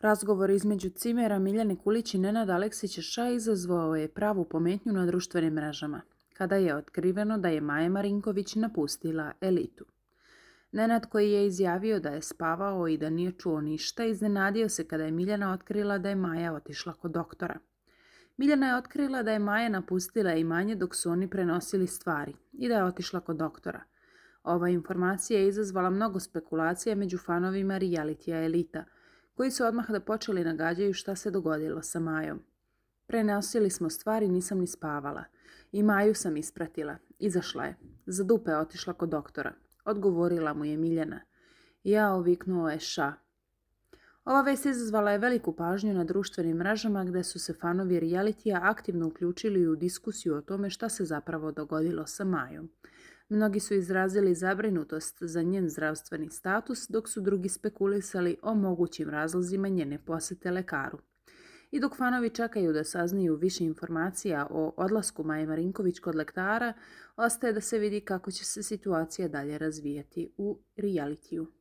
Razgovor između cimera Miljane Kulić i Nenada Aleksića izazvao je pravu pometnju na društvenim mrežama, kada je otkriveno da je Maja Marinković napustila elitu. Nenad koji je izjavio da je spavao i da nije čuo ništa, iznenadio se kada je Miljana otkrila da je Maja otišla kod doktora. Miljana je otkrila da je Maja napustila imanje dok su oni prenosili stvari i da je otišla kod doktora. Ova informacija je izazvala mnogo spekulacija među fanovima realitija elita – koji su odmah da počeli nagađaju šta se dogodilo sa Majom. Prenosili smo stvari, nisam ni spavala. I Maju sam ispratila. Izašla je. Za dupe otišla kod doktora. Odgovorila mu je Miljana. Ja oviknuo je ša. Ova vest izazvala je veliku pažnju na društvenim mrežama gdje su se fanovi realitija aktivno uključili u diskusiju o tome šta se zapravo dogodilo sa Majom. Mnogi su izrazili zabrinutost za njen zdravstveni status, dok su drugi spekulisali o mogućim razlozima njene posjete lekaru. I dok fanovi čekaju da saznaju više informacija o odlasku Maje Marinković kod lektara, ostaje da se vidi kako će se situacija dalje razvijati u realitiju.